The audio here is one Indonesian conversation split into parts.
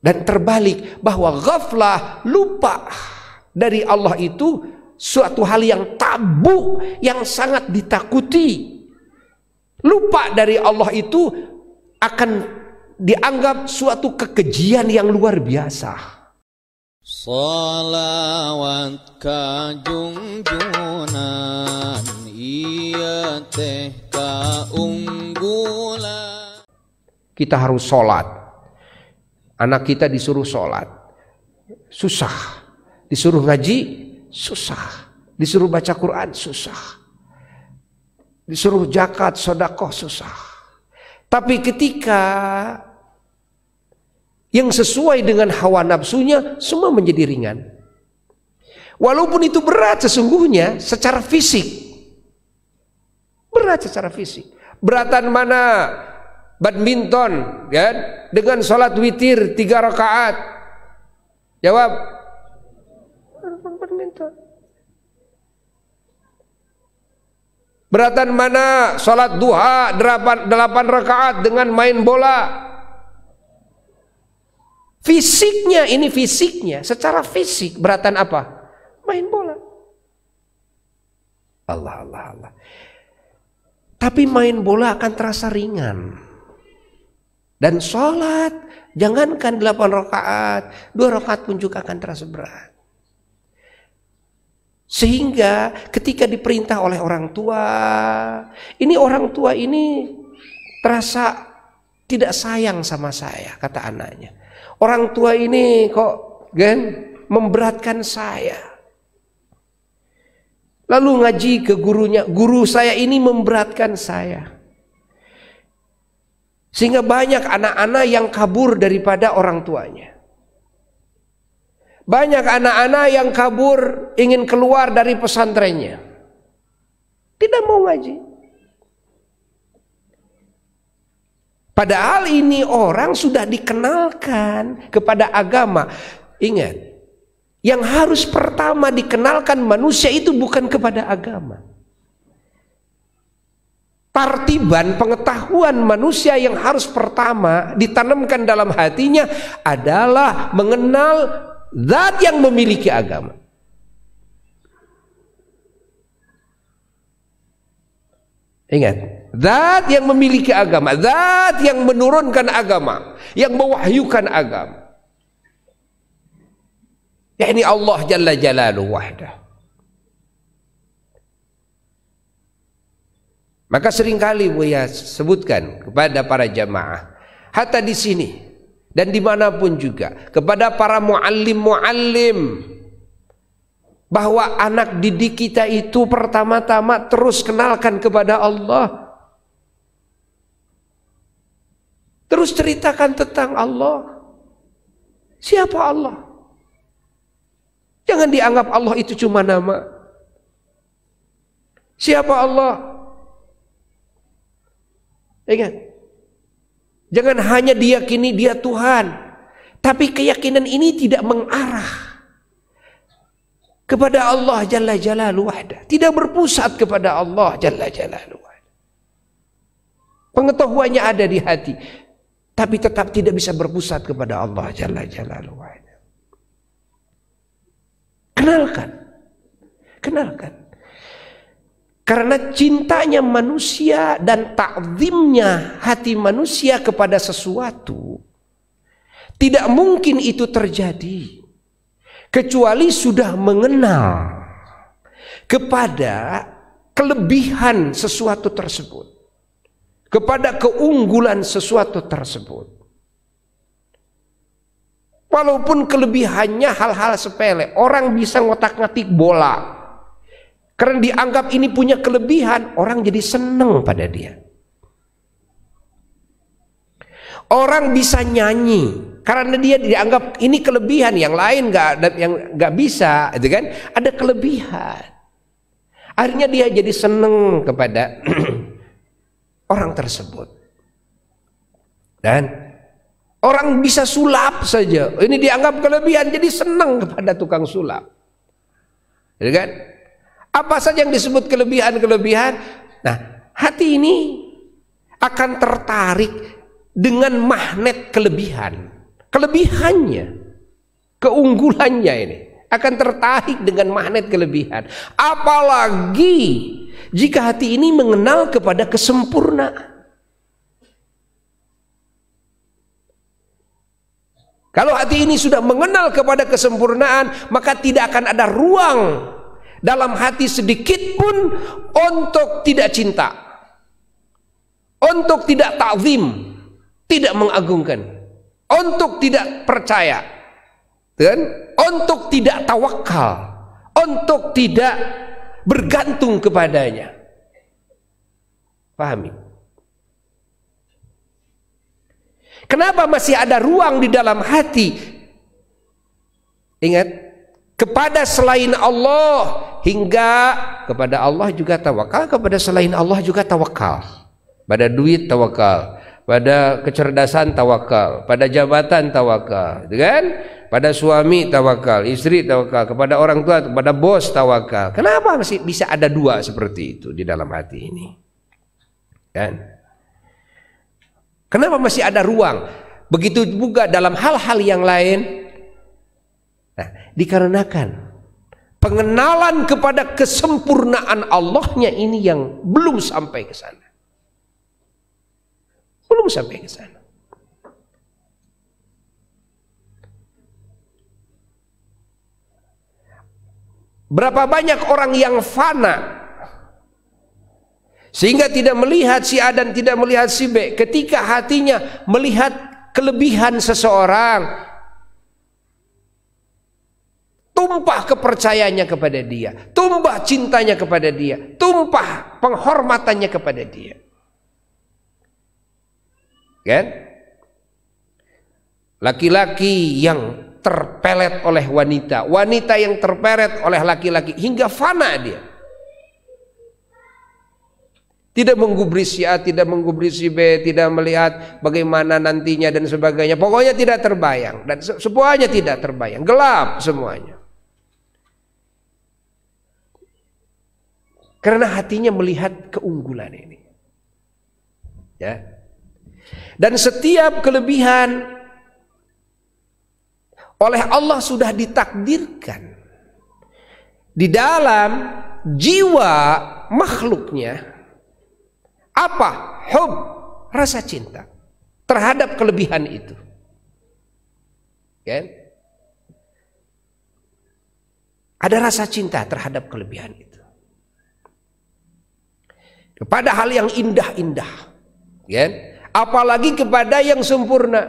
Dan terbalik bahwa ghaflah, lupa dari Allah itu suatu hal yang tabu, yang sangat ditakuti. Lupa dari Allah itu akan dianggap suatu kekejian yang luar biasa. Salawat kajungjunan iya teh kaunggulan. Kita harus sholat Anak kita disuruh sholat, susah. Disuruh ngaji, susah. Disuruh baca Quran, susah. Disuruh jakat, sodakoh, susah. Tapi ketika yang sesuai dengan hawa nafsunya, semua menjadi ringan. Walaupun itu berat sesungguhnya secara fisik. Berat secara fisik. Beratan mana? badminton ya dengan sholat witir tiga rakaat jawab badminton Beratan mana sholat duha delapan, delapan rakaat dengan main bola? Fisiknya ini fisiknya, secara fisik beratan apa? Main bola. Allah Allah Allah. Tapi main bola akan terasa ringan. Dan sholat, jangankan delapan rakaat, dua rakaat pun juga akan terasa berat. Sehingga ketika diperintah oleh orang tua, ini orang tua ini terasa tidak sayang sama saya, kata anaknya. Orang tua ini kok gen kan, memberatkan saya. Lalu ngaji ke gurunya, guru saya ini memberatkan saya. Sehingga banyak anak-anak yang kabur daripada orang tuanya. Banyak anak-anak yang kabur ingin keluar dari pesantrennya. Tidak mau ngaji. Padahal ini orang sudah dikenalkan kepada agama. Ingat, yang harus pertama dikenalkan manusia itu bukan kepada agama tartiban pengetahuan manusia yang harus pertama ditanamkan dalam hatinya adalah mengenal zat yang memiliki agama. Ingat, zat yang memiliki agama, zat yang menurunkan agama, yang mewahyukan agama. Ya Ini Allah Jalla Jalaluhu wahdahu. Maka seringkali Buya sebutkan kepada para jamaah hatta di sini dan dimanapun juga kepada para muallim muallim bahwa anak didik kita itu pertama-tama terus kenalkan kepada Allah. Terus ceritakan tentang Allah. Siapa Allah? Jangan dianggap Allah itu cuma nama. Siapa Allah? Ingat. Ya kan? Jangan hanya diyakini dia Tuhan. Tapi keyakinan ini tidak mengarah kepada Allah Jalla Jalalu wahda. Tidak berpusat kepada Allah Jalla Jalalu wahda. Pengetahuannya ada di hati. Tapi tetap tidak bisa berpusat kepada Allah Jalla Jalalu wahda. Kenalkan. Kenalkan. Karena cintanya manusia dan takzimnya hati manusia kepada sesuatu tidak mungkin itu terjadi kecuali sudah mengenal kepada kelebihan sesuatu tersebut, kepada keunggulan sesuatu tersebut. Walaupun kelebihannya hal-hal sepele, orang bisa ngotak-ngatik bola, karena dianggap ini punya kelebihan, orang jadi senang pada dia. Orang bisa nyanyi karena dia dianggap ini kelebihan yang lain nggak yang nggak bisa, itu kan? Ada kelebihan. Akhirnya dia jadi seneng kepada orang tersebut. Dan orang bisa sulap saja. Ini dianggap kelebihan jadi seneng kepada tukang sulap. Jadi gitu kan apa saja yang disebut kelebihan-kelebihan? Nah, hati ini akan tertarik dengan magnet kelebihan. Kelebihannya, keunggulannya ini akan tertarik dengan magnet kelebihan. Apalagi jika hati ini mengenal kepada kesempurnaan. Kalau hati ini sudah mengenal kepada kesempurnaan, maka tidak akan ada ruang dalam hati sedikit pun untuk tidak cinta, untuk tidak takzim, tidak mengagungkan, untuk tidak percaya, dan untuk tidak tawakal, untuk tidak bergantung kepadanya. Pahami? Kenapa masih ada ruang di dalam hati? Ingat, kepada selain Allah hingga kepada Allah juga tawakal kepada selain Allah juga tawakal pada duit tawakal pada kecerdasan tawakal pada jabatan tawakal gitu kan pada suami tawakal istri tawakal kepada orang tua kepada bos tawakal kenapa masih bisa ada dua seperti itu di dalam hati ini kan Kenapa masih ada ruang? Begitu juga dalam hal-hal yang lain Nah, dikarenakan pengenalan kepada kesempurnaan Allahnya ini yang belum sampai ke sana. Belum sampai ke sana. Berapa banyak orang yang fana sehingga tidak melihat si A dan tidak melihat si B ketika hatinya melihat kelebihan seseorang tumpah kepercayaannya kepada dia, tumpah cintanya kepada dia, tumpah penghormatannya kepada dia. Kan? Laki-laki yang terpelet oleh wanita, wanita yang terpelet oleh laki-laki hingga fana dia. Tidak menggubris si A, tidak menggubris si B, tidak melihat bagaimana nantinya dan sebagainya. Pokoknya tidak terbayang dan semuanya tidak terbayang, gelap semuanya. Karena hatinya melihat keunggulan ini. Ya. Dan setiap kelebihan oleh Allah sudah ditakdirkan di dalam jiwa makhluknya apa hub rasa cinta terhadap kelebihan itu kan ada rasa cinta terhadap kelebihan itu kepada hal yang indah-indah ya kan? apalagi kepada yang sempurna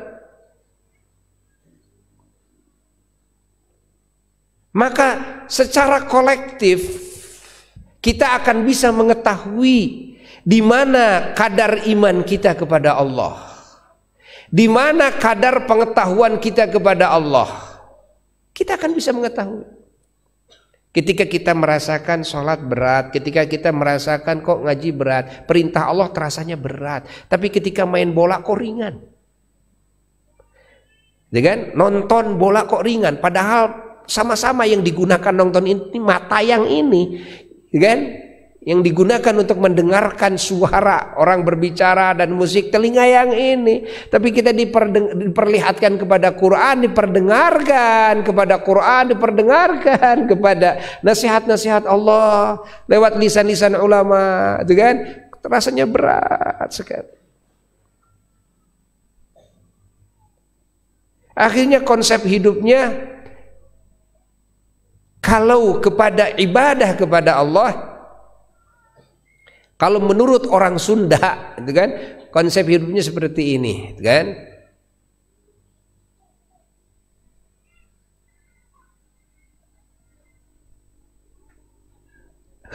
maka secara kolektif kita akan bisa mengetahui di mana kadar iman kita kepada Allah, di mana kadar pengetahuan kita kepada Allah. Kita akan bisa mengetahui. Ketika kita merasakan sholat berat, ketika kita merasakan kok ngaji berat, perintah Allah terasanya berat. Tapi ketika main bola kok ringan. Dengan ya nonton bola kok ringan, padahal sama-sama yang digunakan nonton ini mata yang ini, ya kan? yang digunakan untuk mendengarkan suara orang berbicara dan musik telinga yang ini tapi kita diperlihatkan kepada Quran diperdengarkan kepada Quran diperdengarkan kepada nasihat-nasihat Allah lewat lisan-lisan ulama itu kan rasanya berat sekali akhirnya konsep hidupnya kalau kepada ibadah kepada Allah kalau menurut orang Sunda, itu kan konsep hidupnya seperti ini, itu kan?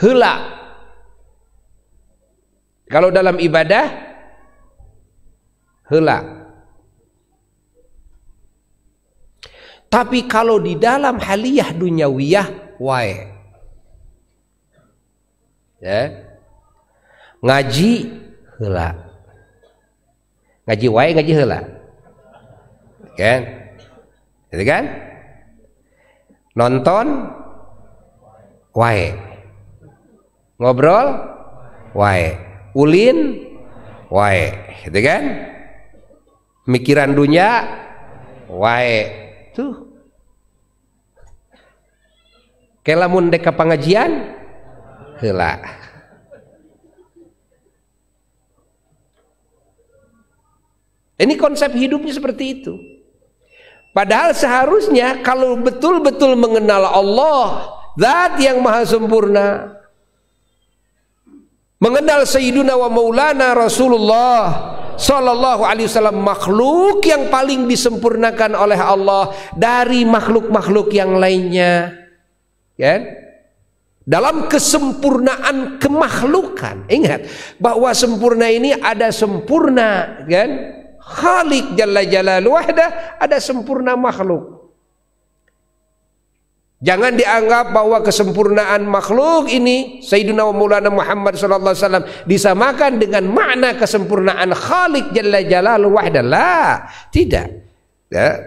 Hela. Kalau dalam ibadah hela. Tapi kalau di dalam haliah dunyawiyah wae. Ya ngaji hela ngaji wae ngaji hela kan gitu kan nonton wae ngobrol wae ulin wae gitu kan mikiran dunia wae tuh kelamun deka pengajian hela Ini konsep hidupnya seperti itu. Padahal seharusnya kalau betul-betul mengenal Allah, zat yang maha sempurna, mengenal Sayyiduna wa Maulana Rasulullah Sallallahu alaihi wasallam makhluk yang paling disempurnakan oleh Allah dari makhluk-makhluk yang lainnya. Ya? Dalam kesempurnaan kemakhlukan. Ingat bahwa sempurna ini ada sempurna, kan? Khalik Jalla Jalal wahdah ada sempurna makhluk. Jangan dianggap bahwa kesempurnaan makhluk ini Sayyidina wa Maulana Muhammad sallallahu alaihi wasallam disamakan dengan makna kesempurnaan Khalik Jalla Jalal wahdah. tidak. Ya.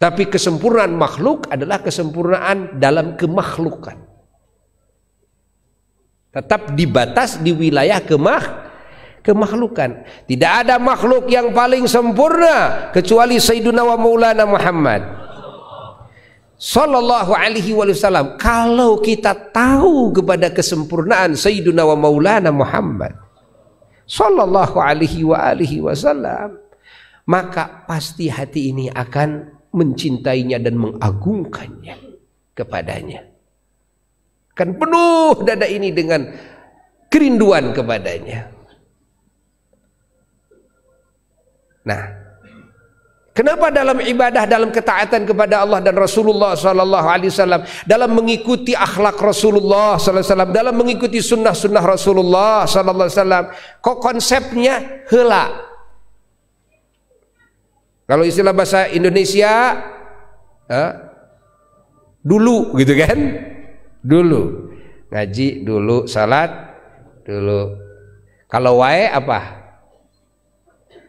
Tapi kesempurnaan makhluk adalah kesempurnaan dalam kemakhlukan. Tetap dibatas di wilayah kemakhlukan kemakhlukan. Tidak ada makhluk yang paling sempurna kecuali Sayyiduna wa Maulana Muhammad sallallahu alaihi wasallam. Kalau kita tahu kepada kesempurnaan Sayyiduna wa Maulana Muhammad sallallahu alaihi wa alihi wasallam, maka pasti hati ini akan mencintainya dan mengagungkannya kepadanya. Kan penuh dada ini dengan kerinduan kepadanya. Nah, Kenapa dalam ibadah, dalam ketaatan kepada Allah dan Rasulullah Sallallahu Alaihi Wasallam, dalam mengikuti akhlak Rasulullah Sallallahu Alaihi Wasallam, dalam mengikuti sunnah-sunnah Rasulullah Sallallahu Alaihi Wasallam, kok konsepnya hela? Kalau istilah bahasa Indonesia, eh, dulu gitu kan? Dulu ngaji dulu, salat dulu. Kalau wae apa?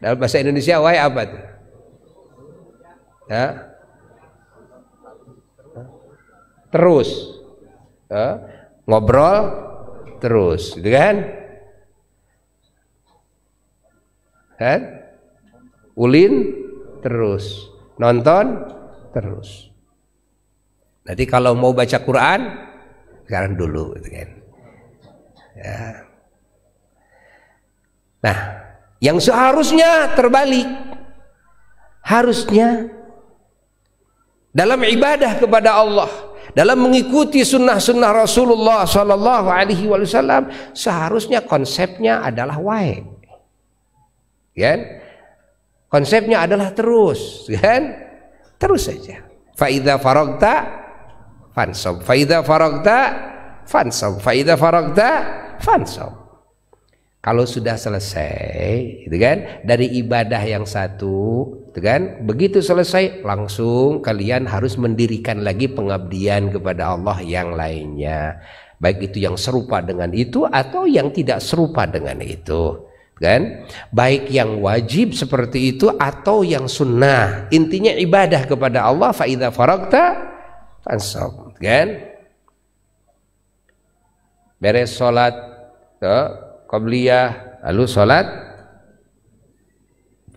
Dalam bahasa Indonesia why apa itu? Ya. Terus. Ya. Ngobrol terus, gitu kan? Kan? Ulin terus, nonton terus. Nanti kalau mau baca Quran sekarang dulu gitu kan. Ya. Nah, yang seharusnya terbalik. Harusnya dalam ibadah kepada Allah, dalam mengikuti sunnah-sunnah Rasulullah Sallallahu Alaihi Wasallam, seharusnya konsepnya adalah wae, kan? Konsepnya adalah terus, kan? Terus saja. Faida farogta fansom Faida farogta fansom Faida farogta fansom kalau sudah selesai, gitu kan, dari ibadah yang satu, gitu kan, begitu selesai langsung kalian harus mendirikan lagi pengabdian kepada Allah yang lainnya. Baik itu yang serupa dengan itu atau yang tidak serupa dengan itu gitu kan baik yang wajib seperti itu atau yang sunnah intinya ibadah kepada Allah faida farakta fansab gitu kan beres sholat qabliyah lalu salat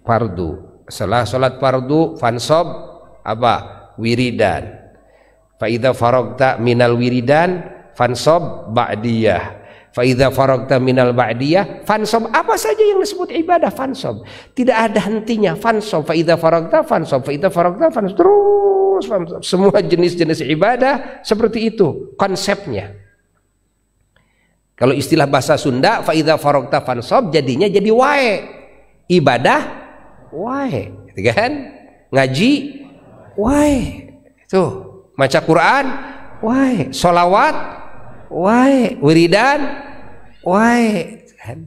fardu setelah salat fardu fansob apa wiridan faida idza faragta minal wiridan fansob ba'diyah Faida farokta minal ba'diyah fansob apa saja yang disebut ibadah fansob tidak ada hentinya fansob faida farokta fansob faida farokta fansob terus fansob. semua jenis-jenis ibadah seperti itu konsepnya kalau istilah bahasa Sunda faida farokta fansob jadinya jadi wae. Ibadah wae, gitu kan? Ngaji wae. Tuh, maca Quran wae, solawat wae, wiridan wae, gitu kan?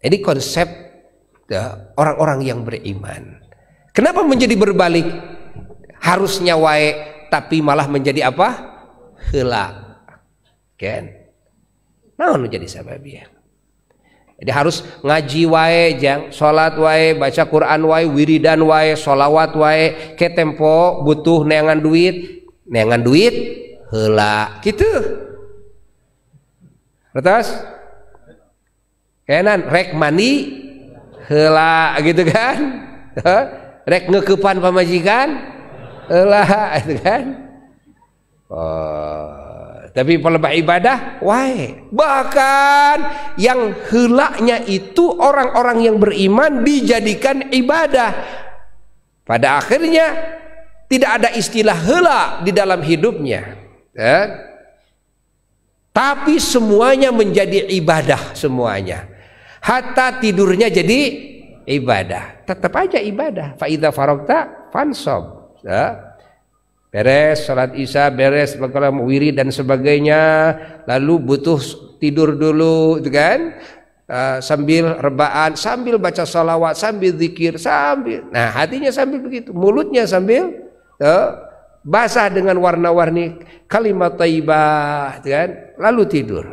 Ini konsep ya, orang-orang yang beriman. Kenapa menjadi berbalik? Harusnya wae tapi malah menjadi apa? Helak Ken. Nah, jadi sababiah. Jadi harus ngaji wae jang, salat wae, baca Quran wae, wiridan wae, solawat wae, ke tempo butuh neangan duit, neangan duit hela gitu. Retas? Kenan rek mani hela gitu kan? rek ngekepan pamajikan hela gitu kan? Oh tapi pelebah ibadah wae bahkan yang helaknya itu orang-orang yang beriman dijadikan ibadah pada akhirnya tidak ada istilah hela di dalam hidupnya eh? tapi semuanya menjadi ibadah semuanya hatta tidurnya jadi ibadah tetap aja ibadah faida farokta fansob eh? Ya beres salat isya beres bakalan wiri dan sebagainya lalu butuh tidur dulu itu kan uh, sambil rebaan sambil baca salawat sambil zikir sambil nah hatinya sambil begitu mulutnya sambil uh, basah dengan warna-warni kalimat taibah itu kan lalu tidur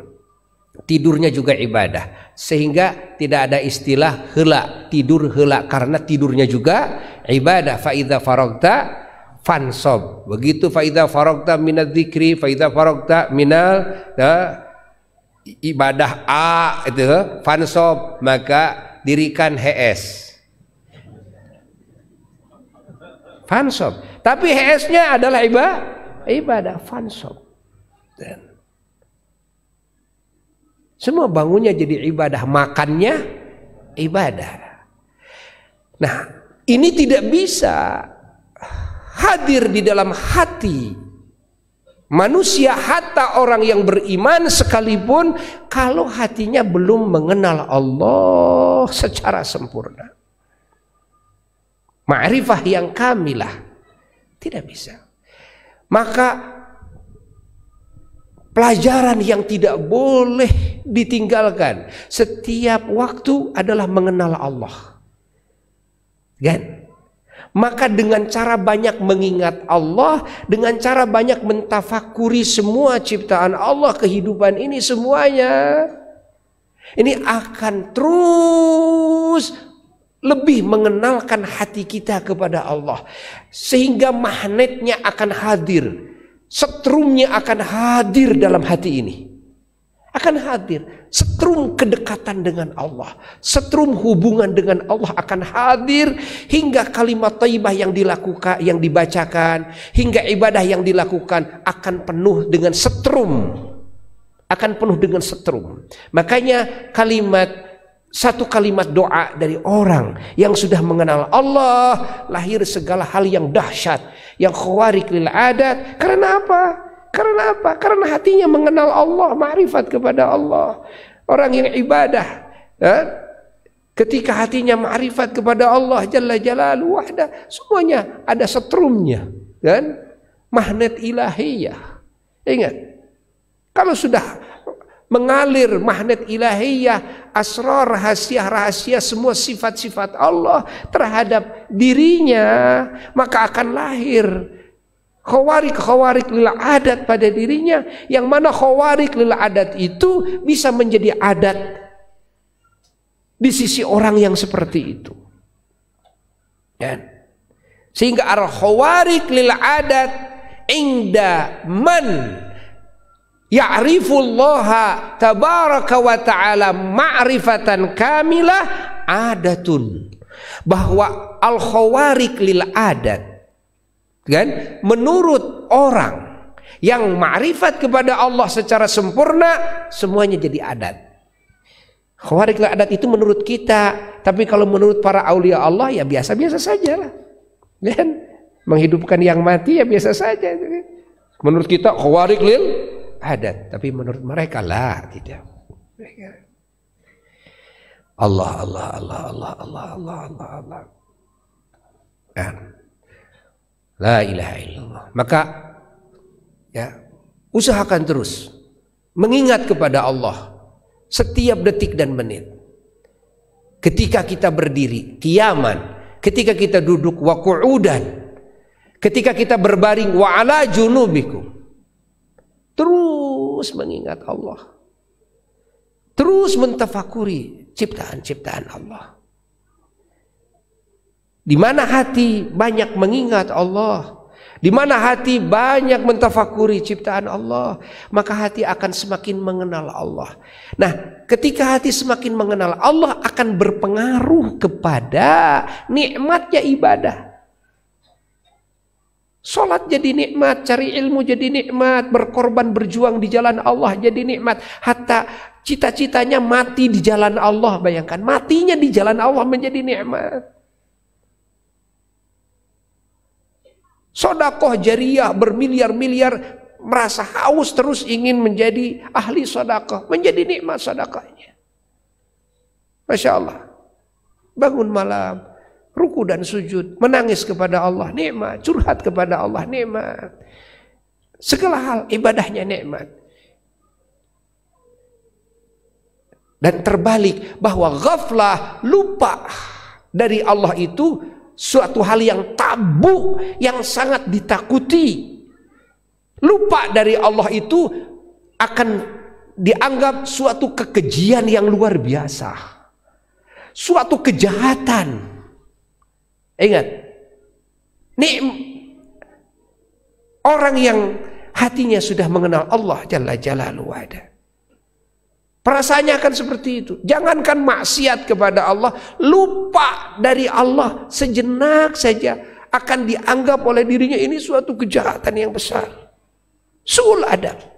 tidurnya juga ibadah sehingga tidak ada istilah hela tidur hela karena tidurnya juga ibadah faida farogta fansob. Begitu faida farokta minat dikri faida farokta minal ya, ibadah A itu fansob maka dirikan HS. Fansob. Tapi HS-nya adalah ibadah ibadah fansob. semua bangunnya jadi ibadah, makannya ibadah. Nah, ini tidak bisa hadir di dalam hati manusia hatta orang yang beriman sekalipun kalau hatinya belum mengenal Allah secara sempurna. Ma'rifah yang kamilah tidak bisa. Maka pelajaran yang tidak boleh ditinggalkan setiap waktu adalah mengenal Allah. Kan? Maka dengan cara banyak mengingat Allah, dengan cara banyak mentafakuri semua ciptaan Allah, kehidupan ini semuanya, ini akan terus lebih mengenalkan hati kita kepada Allah. Sehingga magnetnya akan hadir, setrumnya akan hadir dalam hati ini akan hadir. Setrum kedekatan dengan Allah, setrum hubungan dengan Allah akan hadir hingga kalimat taibah yang dilakukan, yang dibacakan, hingga ibadah yang dilakukan akan penuh dengan setrum. Akan penuh dengan setrum. Makanya kalimat satu kalimat doa dari orang yang sudah mengenal Allah lahir segala hal yang dahsyat yang khawarik lil adat karena apa karena apa? Karena hatinya mengenal Allah, ma'rifat kepada Allah. Orang yang ibadah, ya, ketika hatinya ma'rifat kepada Allah Jalla Jalalu wahda, semuanya ada setrumnya. Kan? Magnet ilahiyah. Ingat, kalau sudah mengalir magnet ilahiyah, asrar rahasia-rahasia semua sifat-sifat Allah terhadap dirinya, maka akan lahir Khawarik khawarik lil adat pada dirinya yang mana khawarik lil adat itu bisa menjadi adat di sisi orang yang seperti itu. Dan ya. sehingga ar khawarik lil adat inda man ya'rifullaha tabaraka wa ta'ala ma'rifatan kamilah adatun bahwa al khawarik lil adat Kan? Menurut orang yang ma'rifat kepada Allah secara sempurna, semuanya jadi adat. Khawarij adat itu menurut kita, tapi kalau menurut para aulia Allah ya biasa-biasa saja lah. Kan? Menghidupkan yang mati ya biasa saja. Menurut kita khawarij lil adat, tapi menurut mereka lah tidak. Allah Allah Allah Allah Allah Allah Allah Allah. Nah. La ilaha illallah. Maka ya, usahakan terus mengingat kepada Allah setiap detik dan menit. Ketika kita berdiri, kiaman, ketika kita duduk wa qu'udan, ketika kita berbaring wa junubiku. Terus mengingat Allah. Terus mentafakuri ciptaan-ciptaan Allah. Di mana hati banyak mengingat Allah, di mana hati banyak mentafakuri ciptaan Allah, maka hati akan semakin mengenal Allah. Nah, ketika hati semakin mengenal Allah akan berpengaruh kepada nikmatnya ibadah. Sholat jadi nikmat, cari ilmu jadi nikmat, berkorban berjuang di jalan Allah jadi nikmat. Hatta cita-citanya mati di jalan Allah, bayangkan. Matinya di jalan Allah menjadi nikmat. Sodakoh jariah bermiliar-miliar merasa haus terus ingin menjadi ahli sodakoh. Menjadi nikmat sodakohnya. Masya Allah. Bangun malam. Ruku dan sujud. Menangis kepada Allah. Nikmat. Curhat kepada Allah. Nikmat. Segala hal ibadahnya nikmat. Dan terbalik bahwa ghaflah lupa dari Allah itu suatu hal yang tabu yang sangat ditakuti. Lupa dari Allah itu akan dianggap suatu kekejian yang luar biasa. Suatu kejahatan. Ingat. Nih orang yang hatinya sudah mengenal Allah Jalla Jalaluhu Perasaannya akan seperti itu. Jangankan maksiat kepada Allah, lupa dari Allah sejenak saja akan dianggap oleh dirinya ini suatu kejahatan yang besar. Sul adab.